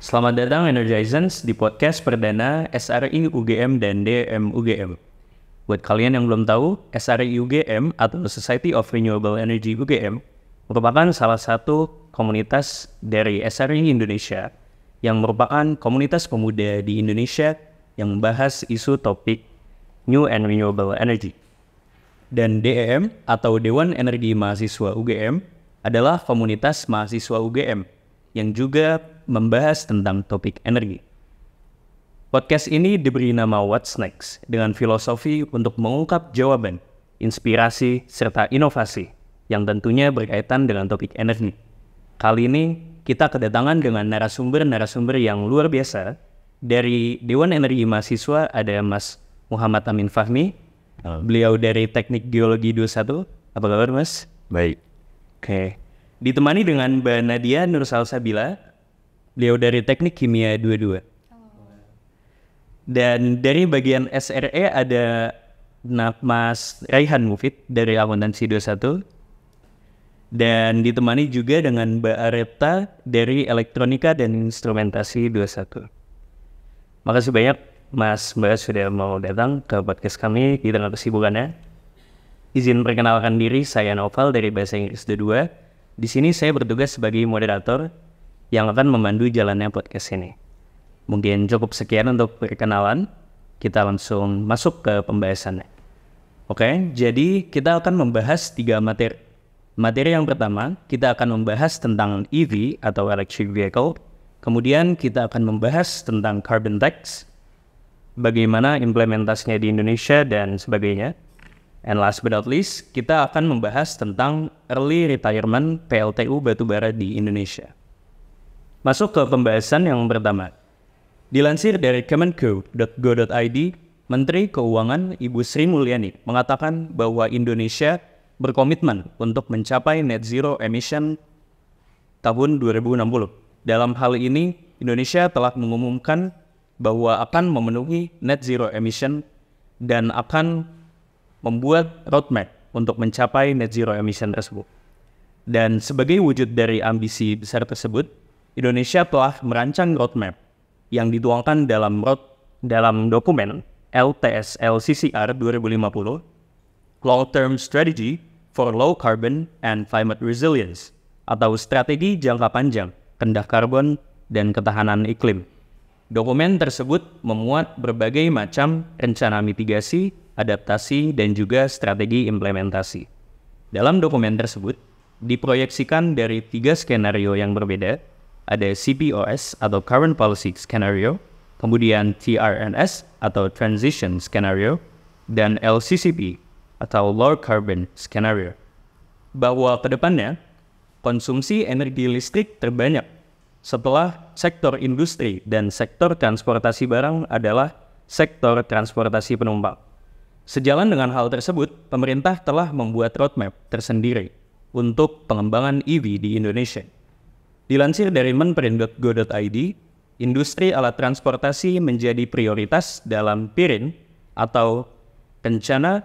Selamat datang Energizens di podcast perdana SRI UGM dan DM UGM. Buat kalian yang belum tahu, SRI UGM atau Society of Renewable Energy UGM merupakan salah satu komunitas dari SRI Indonesia yang merupakan komunitas pemuda di Indonesia yang membahas isu topik New and Renewable Energy. Dan DEM atau Dewan Energi Mahasiswa UGM adalah komunitas mahasiswa UGM yang juga membahas tentang topik energi. Podcast ini diberi nama What's Next dengan filosofi untuk mengungkap jawaban, inspirasi, serta inovasi yang tentunya berkaitan dengan topik energi. Kali ini kita kedatangan dengan narasumber-narasumber yang luar biasa. Dari Dewan Energi Mahasiswa ada Mas Muhammad Amin Fahmi. Halo. Beliau dari Teknik Geologi 21. Apa kabar Mas? Baik. Oke. Okay. Ditemani dengan Mbak Nadia Nur Salsabila, Beliau dari teknik kimia 22. Oh. Dan dari bagian SRE ada Mas Raihan Mufid dari akuntansi 21 dan ditemani juga dengan Mbak Areta dari elektronika dan instrumentasi 21. Makasih banyak Mas Mbak sudah mau datang ke podcast kami kita tengah kesibukannya. Izin perkenalkan diri, saya Novel dari Bahasa Inggris 22. Di sini saya bertugas sebagai moderator yang akan memandu jalannya podcast ini. Mungkin cukup sekian untuk perkenalan. Kita langsung masuk ke pembahasannya. Oke, jadi kita akan membahas tiga materi. Materi yang pertama, kita akan membahas tentang EV atau electric vehicle. Kemudian kita akan membahas tentang carbon tax, bagaimana implementasinya di Indonesia dan sebagainya. And last but not least, kita akan membahas tentang early retirement PLTU batubara di Indonesia. Masuk ke pembahasan yang pertama. Dilansir dari kemenko.go.id, Menteri Keuangan Ibu Sri Mulyani mengatakan bahwa Indonesia berkomitmen untuk mencapai net zero emission tahun 2060. Dalam hal ini, Indonesia telah mengumumkan bahwa akan memenuhi net zero emission dan akan membuat roadmap untuk mencapai net zero emission tersebut. Dan sebagai wujud dari ambisi besar tersebut, Indonesia telah merancang roadmap yang dituangkan dalam road dalam dokumen LTS LCCR 2050 Long Term Strategy for Low Carbon and Climate Resilience atau strategi jangka panjang rendah karbon dan ketahanan iklim. Dokumen tersebut memuat berbagai macam rencana mitigasi, adaptasi, dan juga strategi implementasi. Dalam dokumen tersebut, diproyeksikan dari tiga skenario yang berbeda ada CPOS atau Current Policy Scenario, kemudian TRNS atau Transition Scenario, dan LCCP atau Low Carbon Scenario. Bahwa kedepannya, konsumsi energi listrik terbanyak setelah sektor industri dan sektor transportasi barang adalah sektor transportasi penumpang. Sejalan dengan hal tersebut, pemerintah telah membuat roadmap tersendiri untuk pengembangan EV di Indonesia. Dilansir dari menperin.go.id, industri alat transportasi menjadi prioritas dalam PIRIN atau rencana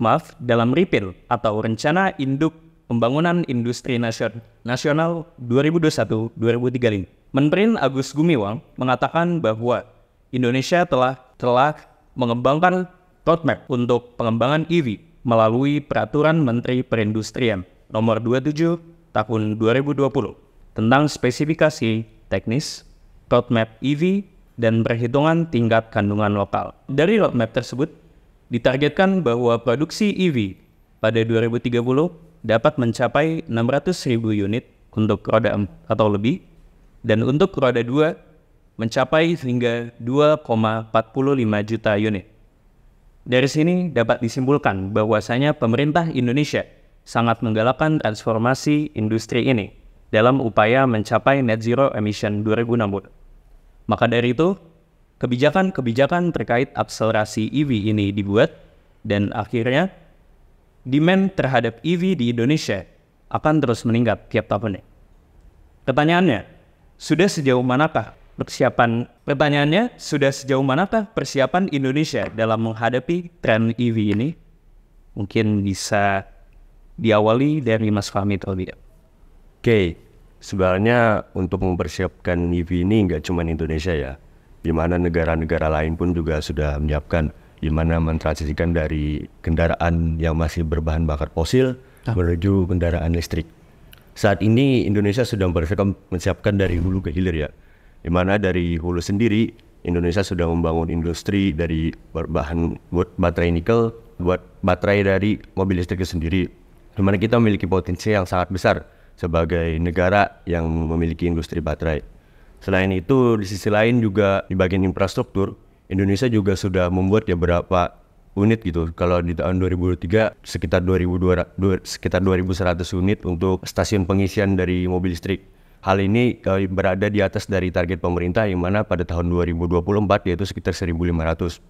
maaf dalam ripil atau rencana induk pembangunan industri nasional 2021-2035. Menperin Agus Gumiwang mengatakan bahwa Indonesia telah telah mengembangkan roadmap untuk pengembangan EV melalui peraturan Menteri Perindustrian nomor 27 tahun 2020 tentang spesifikasi, teknis, roadmap EV, dan perhitungan tingkat kandungan lokal. Dari roadmap tersebut, ditargetkan bahwa produksi EV pada 2030 dapat mencapai 600.000 unit untuk roda 4 atau lebih, dan untuk roda 2 mencapai hingga 2,45 juta unit. Dari sini dapat disimpulkan bahwasanya pemerintah Indonesia sangat menggalakkan transformasi industri ini dalam upaya mencapai net zero emission 2060. Maka dari itu, kebijakan-kebijakan terkait akselerasi EV ini dibuat dan akhirnya demand terhadap EV di Indonesia akan terus meningkat tiap tahunnya. Pertanyaannya, sudah sejauh manakah persiapan pertanyaannya sudah sejauh manakah persiapan Indonesia dalam menghadapi tren EV ini? Mungkin bisa diawali dari Mas Fahmi dahulu. Oke, okay sebenarnya untuk mempersiapkan EV ini nggak cuma Indonesia ya, di mana negara-negara lain pun juga sudah menyiapkan di mana mentransisikan dari kendaraan yang masih berbahan bakar fosil ah. menuju kendaraan listrik. Saat ini Indonesia sudah menyiapkan dari hulu ke hilir ya, di mana dari hulu sendiri Indonesia sudah membangun industri dari bahan buat baterai nikel buat baterai dari mobil listrik itu sendiri, di mana kita memiliki potensi yang sangat besar sebagai negara yang memiliki industri baterai. Selain itu, di sisi lain juga di bagian infrastruktur, Indonesia juga sudah membuat ya beberapa unit gitu. Kalau di tahun 2003 sekitar 2200 sekitar 2100 unit untuk stasiun pengisian dari mobil listrik. Hal ini eh, berada di atas dari target pemerintah yang mana pada tahun 2024 yaitu sekitar 1500.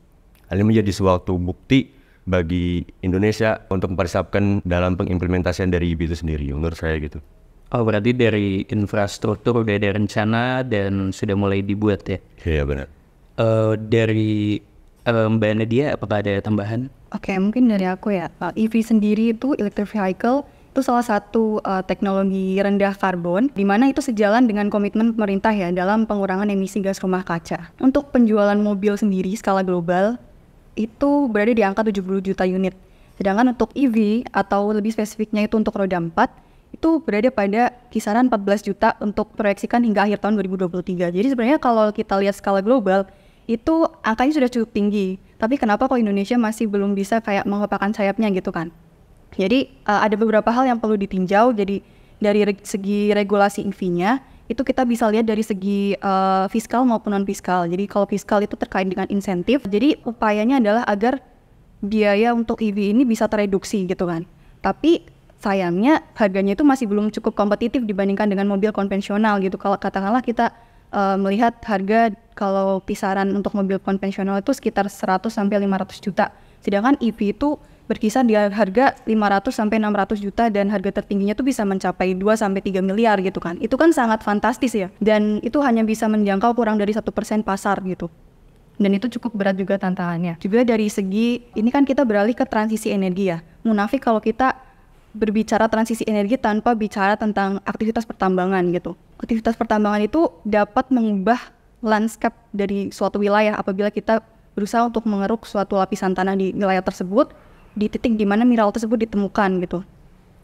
Hal ini menjadi suatu bukti bagi Indonesia untuk mempersiapkan dalam pengimplementasian dari IB itu sendiri menurut saya gitu. Oh berarti dari infrastruktur udah ada rencana dan sudah mulai dibuat ya? Iya benar. Uh, dari uh, Mbak Nadia apakah ada tambahan? Oke okay, mungkin dari aku ya uh, eh, EV sendiri itu electric vehicle itu salah satu uh, teknologi rendah karbon di mana itu sejalan dengan komitmen pemerintah ya dalam pengurangan emisi gas rumah kaca. Untuk penjualan mobil sendiri skala global itu berada di angka 70 juta unit. Sedangkan untuk EV atau lebih spesifiknya itu untuk roda 4 itu berada pada kisaran 14 juta untuk proyeksikan hingga akhir tahun 2023. Jadi sebenarnya kalau kita lihat skala global itu angkanya sudah cukup tinggi. Tapi kenapa kok Indonesia masih belum bisa kayak mengepakkan sayapnya gitu kan? Jadi eh, ada beberapa hal yang perlu ditinjau. Jadi dari segi regulasi EV-nya, itu kita bisa lihat dari segi uh, fiskal maupun non fiskal. Jadi kalau fiskal itu terkait dengan insentif. Jadi upayanya adalah agar biaya untuk EV ini bisa tereduksi gitu kan. Tapi sayangnya harganya itu masih belum cukup kompetitif dibandingkan dengan mobil konvensional gitu. Kalau katakanlah kita uh, melihat harga kalau kisaran untuk mobil konvensional itu sekitar 100 sampai 500 juta. Sedangkan EV itu berkisar di harga 500 sampai 600 juta dan harga tertingginya tuh bisa mencapai 2 sampai 3 miliar gitu kan. Itu kan sangat fantastis ya. Dan itu hanya bisa menjangkau kurang dari satu persen pasar gitu dan itu cukup berat juga tantangannya. Juga dari segi ini kan kita beralih ke transisi energi ya. Munafik kalau kita berbicara transisi energi tanpa bicara tentang aktivitas pertambangan gitu. Aktivitas pertambangan itu dapat mengubah landscape dari suatu wilayah apabila kita berusaha untuk mengeruk suatu lapisan tanah di wilayah tersebut di titik di mana mineral tersebut ditemukan gitu.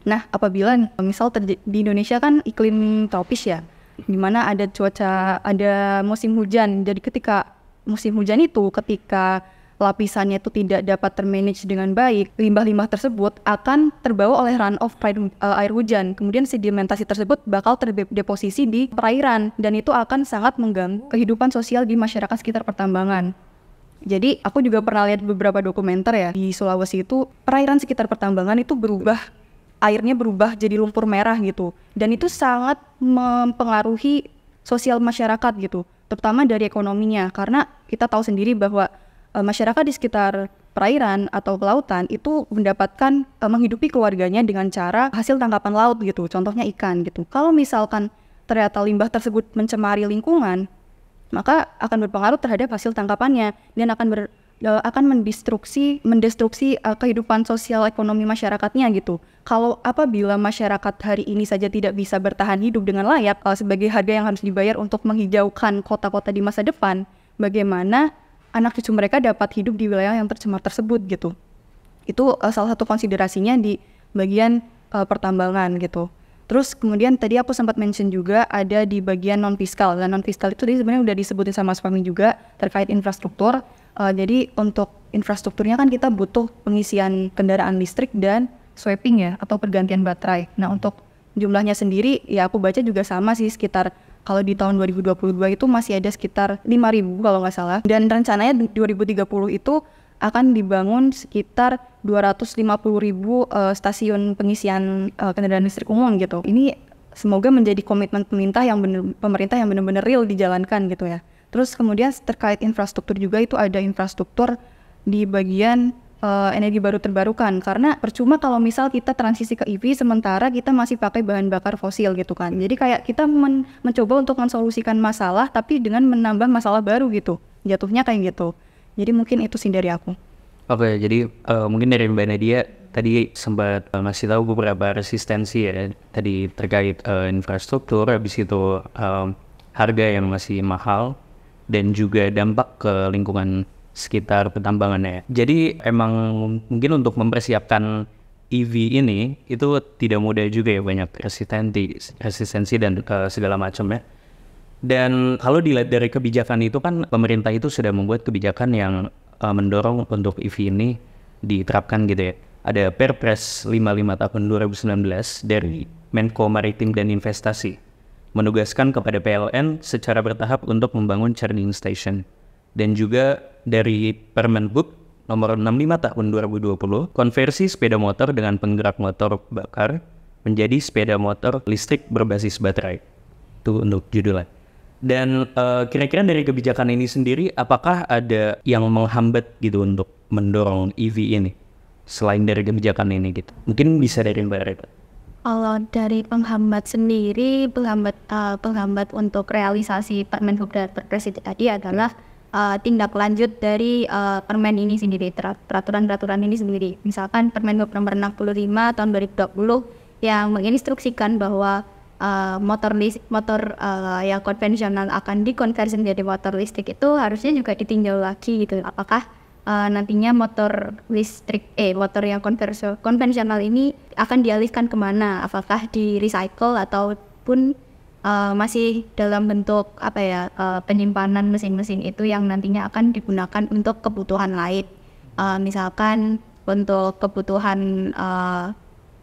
Nah, apabila misal di Indonesia kan iklim tropis ya, di mana ada cuaca, ada musim hujan. Jadi ketika musim hujan itu, ketika lapisannya itu tidak dapat termanage dengan baik, limbah-limbah tersebut akan terbawa oleh run runoff eh, air hujan. Kemudian sedimentasi tersebut bakal terdeposisi di perairan dan itu akan sangat mengganggu kehidupan sosial di masyarakat sekitar pertambangan. Jadi aku juga pernah lihat beberapa dokumenter ya di Sulawesi itu perairan sekitar pertambangan itu berubah airnya berubah jadi lumpur merah gitu dan itu sangat mempengaruhi sosial masyarakat gitu terutama dari ekonominya karena kita tahu sendiri bahwa e, masyarakat di sekitar perairan atau kelautan itu mendapatkan e, menghidupi keluarganya dengan cara hasil tangkapan laut gitu contohnya ikan gitu kalau misalkan ternyata limbah tersebut mencemari lingkungan maka akan berpengaruh terhadap hasil tangkapannya dan akan ber, e, akan mendestruksi mendestruksi uh, kehidupan sosial ekonomi masyarakatnya gitu. Kalau apabila masyarakat hari ini saja tidak bisa bertahan hidup dengan layak uh, sebagai harga yang harus dibayar untuk menghijaukan kota-kota di masa depan, bagaimana anak cucu mereka dapat hidup di wilayah yang tercemar tersebut gitu. Itu uh, salah satu konsiderasinya di bagian uh, pertambangan gitu. Terus kemudian tadi aku sempat mention juga ada di bagian non fiskal dan non fiskal itu tadi sebenarnya udah disebutin sama suami juga terkait infrastruktur. Uh, jadi untuk infrastrukturnya kan kita butuh pengisian kendaraan listrik dan swapping ya atau pergantian baterai. Nah untuk jumlahnya sendiri ya aku baca juga sama sih sekitar kalau di tahun 2022 itu masih ada sekitar 5.000 kalau nggak salah dan rencananya 2030 itu akan dibangun sekitar 250 ribu uh, stasiun pengisian uh, kendaraan listrik umum gitu. Ini semoga menjadi komitmen pemerintah yang bener, pemerintah yang benar-benar real dijalankan gitu ya. Terus kemudian terkait infrastruktur juga itu ada infrastruktur di bagian uh, energi baru terbarukan karena percuma kalau misal kita transisi ke EV sementara kita masih pakai bahan bakar fosil gitu kan. Jadi kayak kita men mencoba untuk mensolusikan masalah tapi dengan menambah masalah baru gitu. Jatuhnya kayak gitu. Jadi mungkin itu sih dari aku. Oke, jadi uh, mungkin dari Mbak Nadia tadi sempat uh, ngasih tahu beberapa resistensi ya tadi terkait uh, infrastruktur, habis itu um, harga yang masih mahal dan juga dampak ke lingkungan sekitar pertambangannya. Jadi emang mungkin untuk mempersiapkan EV ini itu tidak mudah juga ya banyak resistensi, resistensi dan uh, segala macam ya. Dan kalau dilihat dari kebijakan itu kan pemerintah itu sudah membuat kebijakan yang uh, mendorong untuk EV ini diterapkan gitu ya. Ada Perpres 55 tahun 2019 dari Menko Maritim dan Investasi menugaskan kepada PLN secara bertahap untuk membangun charging station. Dan juga dari Book nomor 65 tahun 2020, konversi sepeda motor dengan penggerak motor bakar menjadi sepeda motor listrik berbasis baterai. Itu untuk judulnya. Dan uh, kira-kira dari kebijakan ini sendiri, apakah ada yang menghambat gitu untuk mendorong EV ini? Selain dari kebijakan ini gitu. Mungkin bisa dari Mbak Reba. Kalau dari penghambat sendiri, penghambat uh, penghambat untuk realisasi Permen Hub dan Perpres tadi adalah uh, tindak lanjut dari uh, permen ini sendiri, peraturan-peraturan ini sendiri. Misalkan Permen Hub nomor 65 tahun 2020 yang menginstruksikan bahwa Eh, motor list, motor uh, eh, yang konvensional akan dikonversi menjadi motor listrik itu harusnya juga ditinjau lagi gitu apakah uh, nantinya motor listrik eh motor yang konversi, konvensional ini akan dialihkan kemana apakah di recycle ataupun uh, masih dalam bentuk apa ya uh, penyimpanan mesin-mesin itu yang nantinya akan digunakan untuk kebutuhan lain uh, misalkan untuk kebutuhan uh,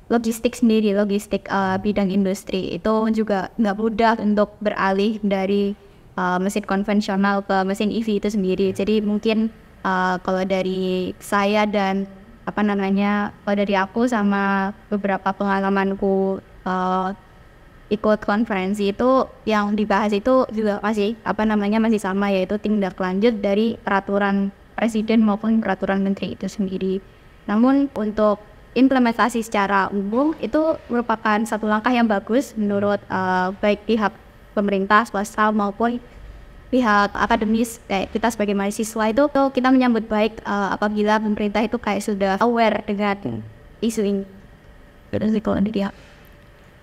logistik sendiri logistik uh, bidang industri itu juga nggak mudah untuk beralih dari uh, mesin konvensional ke mesin EV itu sendiri iya. jadi mungkin uh, kalau dari saya dan apa namanya kalau dari aku sama beberapa pengalamanku uh, ikut konferensi itu yang dibahas itu juga masih apa namanya masih sama yaitu tindak lanjut dari peraturan presiden maupun peraturan menteri itu sendiri namun untuk implementasi secara umum itu merupakan satu langkah yang bagus menurut uh, baik pihak pemerintah swasta maupun pihak akademis kayak kita sebagai mahasiswa itu tuh kita menyambut baik uh, apabila pemerintah itu kayak sudah aware dengan isu ini. dia.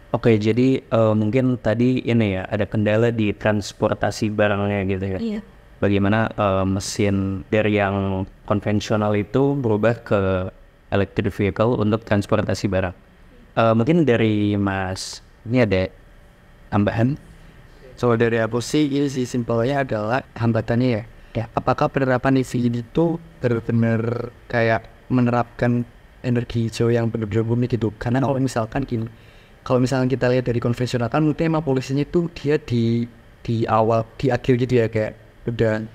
Oke, jadi uh, mungkin tadi ini ya ada kendala di transportasi barangnya gitu ya. Iya. Bagaimana uh, mesin dari yang konvensional itu berubah ke electric vehicle untuk transportasi barang. Uh, mungkin dari Mas, ini ada tambahan? So dari aku sih, ini sih simpelnya adalah hambatannya ya. ya. Apakah penerapan EV itu benar-benar kayak menerapkan energi hijau yang benar-benar bumi gitu? Karena kalau misalkan gini, kalau misalkan kita lihat dari konvensional kan mungkin emang polisinya itu dia di di awal di akhir gitu ya kayak udah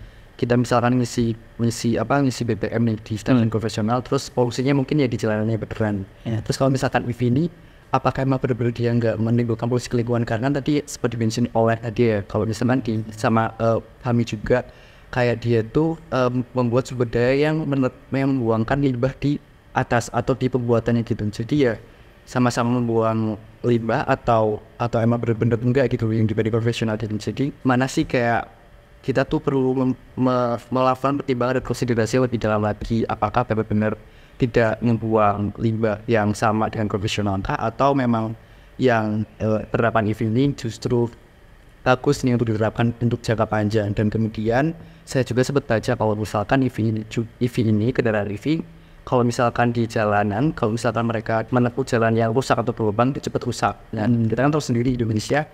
kita misalkan ngisi ngisi apa ngisi BBM nih di stasiun hmm. konvensional terus polusinya mungkin ya di jalanannya beneran yeah. terus kalau misalkan wifi ini apakah emang benar-benar dia nggak menimbulkan polusi ke lingkungan karena tadi seperti mention oleh tadi ya kalau misalnya di sama uh, eh, kami juga kayak dia tuh um, membuat sumber daya yang, yang membuangkan limbah di atas atau di pembuatannya gitu jadi ya sama-sama membuang limbah atau atau emang benar-benar enggak gitu yang dibanding konvensional jadi mana sih kayak kita tuh perlu melakukan pertimbangan dan konsiderasi lebih dalam lagi apakah benar-benar tidak membuang limbah yang sama dengan konvensional atau memang yang uh, penerapan EV ini justru bagus nih untuk diterapkan untuk jangka panjang dan kemudian saya juga sempat baca kalau misalkan EV ini, EV ini kendaraan EV kalau misalkan di jalanan kalau misalkan mereka menempuh jalan yang rusak atau berlubang itu cepat rusak dan nah, hmm. kita kan tahu sendiri di Indonesia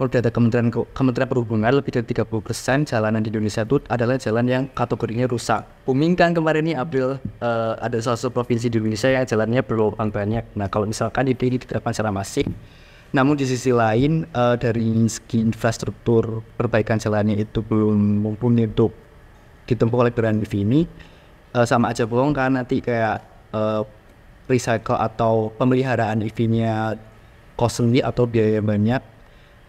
kalau data Kementerian Kementerian Perhubungan lebih dari 30% persen jalanan di Indonesia itu adalah jalan yang kategorinya rusak. Booming kan kemarin ini April uh, ada salah satu provinsi di Indonesia yang jalannya berlubang banyak. Nah kalau misalkan di ini diterapkan secara masif, namun di sisi lain uh, dari segi infrastruktur perbaikan jalannya itu belum mumpuni untuk ditempuh oleh brand ini uh, sama aja bohong kan nanti kayak uh, recycle atau pemeliharaan EV-nya costly atau biaya banyak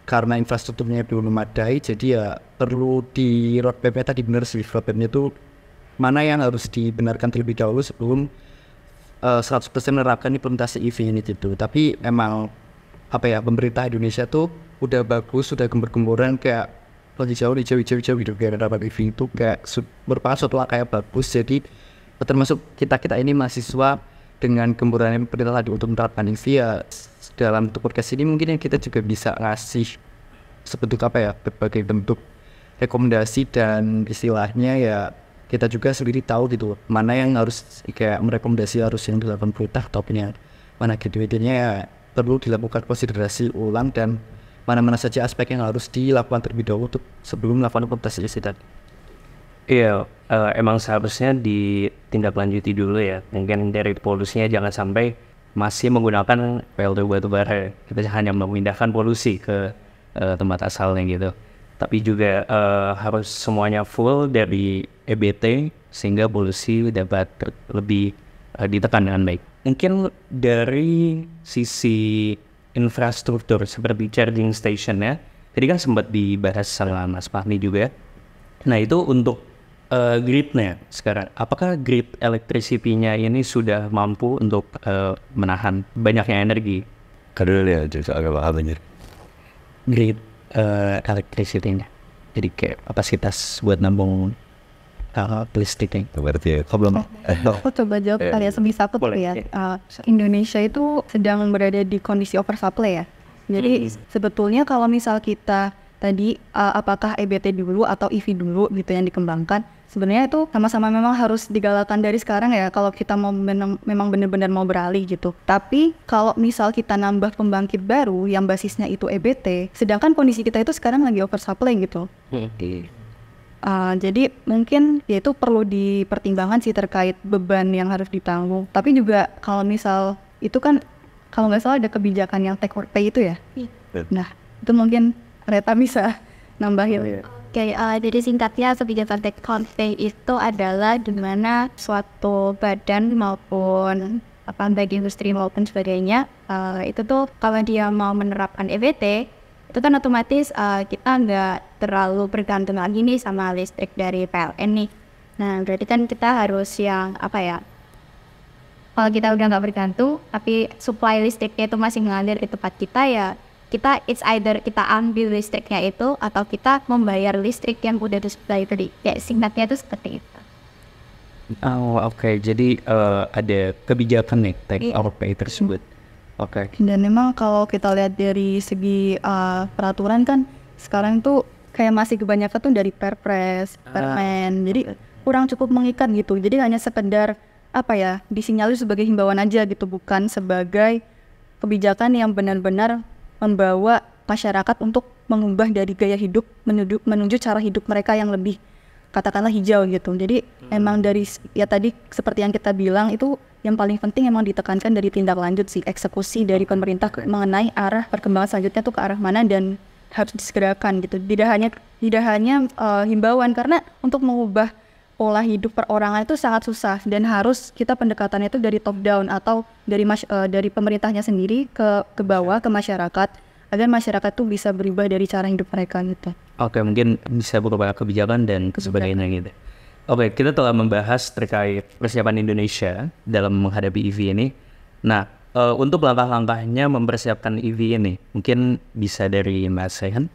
karena infrastrukturnya belum memadai jadi ya perlu di roadmapnya tadi benar sih roadmapnya itu mana yang harus dibenarkan terlebih dahulu sebelum uh, eh, 100% menerapkan implementasi EV ini itu tapi emang apa ya pemerintah Indonesia tuh udah bagus sudah gembur-gemburan kayak lebih jauh di jauh jauh gitu kayak rapat EV itu kayak merupakan suatu lah kayak bagus jadi termasuk kita kita ini mahasiswa dengan gemburannya pemerintah tadi untuk menerapkan EV ya dalam podcast ini mungkin ya kita juga bisa ngasih sebentuk apa ya berbagai bentuk rekomendasi dan istilahnya ya kita juga sendiri tahu gitu mana yang harus kayak merekomendasi harus yang dilakukan perintah topnya mana kedua ya perlu dilakukan konsiderasi ulang dan mana-mana saja aspek yang harus dilakukan terlebih dahulu untuk sebelum melakukan kontes isi iya Iya, uh, emang seharusnya ditindaklanjuti dulu ya. Mungkin dari polusinya jangan sampai masih menggunakan PLTU batubara. Kita hanya memindahkan polusi ke uh, tempat asalnya gitu. Tapi juga uh, harus semuanya full dari EBT sehingga polusi dapat lebih uh, ditekan dengan baik. Mungkin dari sisi infrastruktur seperti charging station ya, tadi kan sempat dibahas sama Mas Fahmi juga. Nah itu untuk uh, gridnya sekarang, apakah grid electricity ini sudah mampu untuk uh, menahan banyaknya energi? Kadang ya, agak paham anjir. Grid uh, electricity-nya, jadi kayak kapasitas buat nambung uh, listriknya. Berarti ya, kau belum? Aku coba jawab kalian ya, sebisa aku tuh ya. Uh, Indonesia itu sedang berada di kondisi oversupply ya. Jadi hmm. sebetulnya kalau misal kita tadi uh, apakah EBT dulu atau EV dulu gitu yang dikembangkan sebenarnya itu sama-sama memang harus digalakan dari sekarang ya kalau kita mau bener, memang benar-benar mau beralih gitu. Tapi kalau misal kita nambah pembangkit baru yang basisnya itu EBT, sedangkan kondisi kita itu sekarang lagi oversupply gitu. Uh, jadi mungkin ya itu perlu dipertimbangkan sih terkait beban yang harus ditanggung. Tapi juga kalau misal itu kan kalau nggak salah ada kebijakan yang take or pay itu ya. Iya. Nah itu mungkin Reta bisa nambahin. Oh, iya. yeah. Oke, okay, uh, eh, jadi singkatnya sebagai take convey itu adalah dimana suatu badan maupun apa baik industri maupun sebagainya uh, itu tuh kalau dia mau menerapkan EBT itu kan otomatis uh, kita nggak terlalu bergantung lagi nih sama listrik dari PLN nih. Nah berarti kan kita harus yang apa ya? Kalau kita udah nggak bergantung, tapi supply listriknya itu masih ngalir di tempat kita ya kita it's either kita ambil listriknya itu atau kita membayar listrik yang udah disuplai tadi ya singkatnya itu seperti itu oh oke okay. jadi uh, ada kebijakan nih take yeah. or pay tersebut mm. oke okay. dan memang kalau kita lihat dari segi uh, peraturan kan sekarang tuh kayak masih kebanyakan tuh dari perpres ah, permen uh, jadi kurang cukup mengikat gitu jadi hanya sekedar apa ya disinyalir sebagai himbauan aja gitu bukan sebagai kebijakan yang benar-benar membawa masyarakat untuk mengubah dari gaya hidup menuju menuju cara hidup mereka yang lebih katakanlah hijau gitu. Jadi hmm. emang dari ya tadi seperti yang kita bilang itu yang paling penting emang ditekankan dari tindak lanjut sih eksekusi dari pemerintah okay. mengenai arah perkembangan selanjutnya tuh ke arah mana dan harus disegerakan gitu. Tidak hanya tidak hanya uh, himbauan karena untuk mengubah pola hidup perorangan itu sangat susah dan harus kita pendekatannya itu dari top down atau dari mas, uh, dari pemerintahnya sendiri ke ke bawah ke masyarakat agar masyarakat tuh bisa berubah dari cara hidup mereka gitu. Oke, mungkin bisa berubah kebijakan dan sebagainya gitu. Oke, kita telah membahas terkait persiapan Indonesia dalam menghadapi EV ini. Nah, uh, untuk langkah-langkahnya mempersiapkan EV ini, mungkin bisa dari Mas Sehan?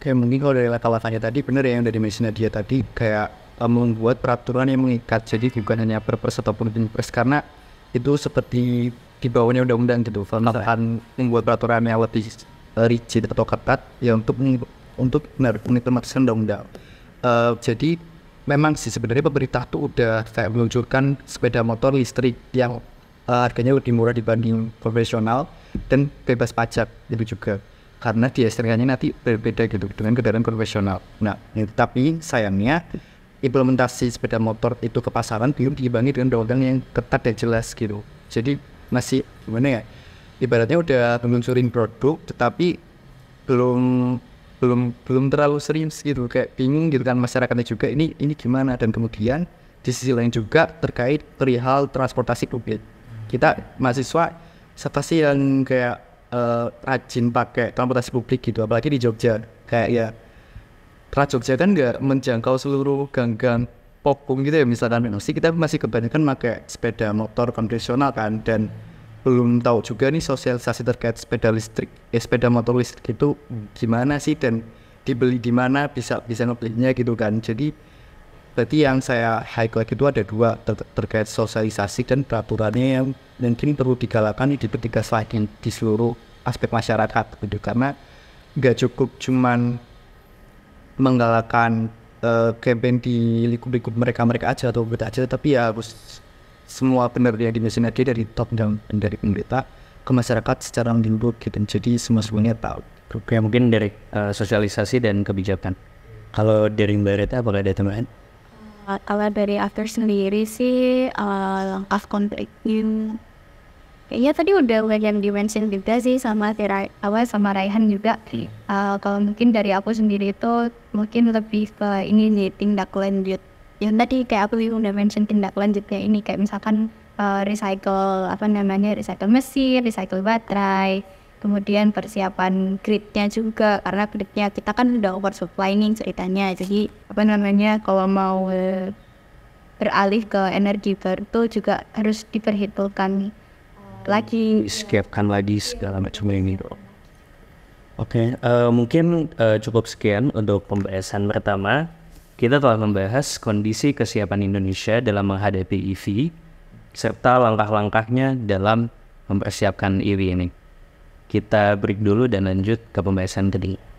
Oke mungkin kalau dari latar langkahnya tadi, benar ya yang dari mesinnya dia tadi, kayak Eh, membuat peraturan yang mengikat jadi bukan hanya perpres ataupun binpres karena itu seperti di bawahnya undang-undang gitu kalau membuat peraturan yang lebih eh, rigid atau ketat ya untuk untuk benar mengimplementasikan undang-undang uh, jadi memang sih sebenarnya pemerintah tuh udah saya meluncurkan sepeda motor listrik yang uh, harganya lebih murah dibanding profesional dan bebas pajak itu juga karena di nya nanti berbeda gitu dengan kendaraan profesional. Nah, tapi sayangnya implementasi sepeda motor itu ke pasaran belum diimbangi dengan undang-undang yang ketat dan jelas gitu. Jadi masih gimana ya? Ibaratnya udah meluncurin produk tetapi belum belum belum terlalu serius gitu kayak bingung gitu kan masyarakatnya juga ini ini gimana dan kemudian di sisi lain juga terkait perihal transportasi publik kita mahasiswa siapa sih yang kayak uh, rajin pakai transportasi publik gitu apalagi di Jogja kayak ya Pra Jogja kan nggak menjangkau seluruh ganggang gang popung gitu ya misalkan masih kita masih kebanyakan pakai sepeda motor konvensional kan dan belum tahu juga nih sosialisasi terkait sepeda listrik eh, sepeda motor listrik itu gimana sih dan dibeli di mana bisa bisa ngebelinya gitu kan jadi berarti yang saya highlight itu ada dua ter terkait sosialisasi dan peraturannya yang mungkin perlu digalakan di ketiga slide di seluruh aspek masyarakat gitu karena nggak cukup cuman menggalakkan uh, campaign di lingkup-lingkup mereka-mereka aja atau kita aja tapi ya harus semua benar yang dimensinya aja dari top down dari pemerintah ke masyarakat secara menyeluruh gitu jadi semua semuanya tahu ya mungkin dari uh, sosialisasi dan kebijakan kalau dari Mbak Rita apakah ada tambahan? Uh, kalau dari after sendiri sih uh, langkah konflik Iya tadi udah yang dimention juga sih sama Tirai awal sama Raihan juga. Yeah. Iya. Uh, kalau mungkin dari aku sendiri itu mungkin lebih ke ini nih tindak lanjut. Yang tadi kayak aku udah mention tindak lanjutnya ini kayak misalkan uh, recycle apa namanya recycle mesin, recycle baterai, kemudian persiapan gridnya juga karena gridnya kita kan udah oversupply nih ceritanya. Jadi apa namanya kalau mau uh, beralih ke energi baru itu juga harus diperhitungkan lagi siapkan lagi segala macam ini Oke, okay, uh, eh, mungkin uh, cukup sekian untuk pembahasan pertama. Kita telah membahas kondisi kesiapan Indonesia dalam menghadapi EV serta langkah-langkahnya dalam mempersiapkan EV ini. Kita break dulu dan lanjut ke pembahasan kedua.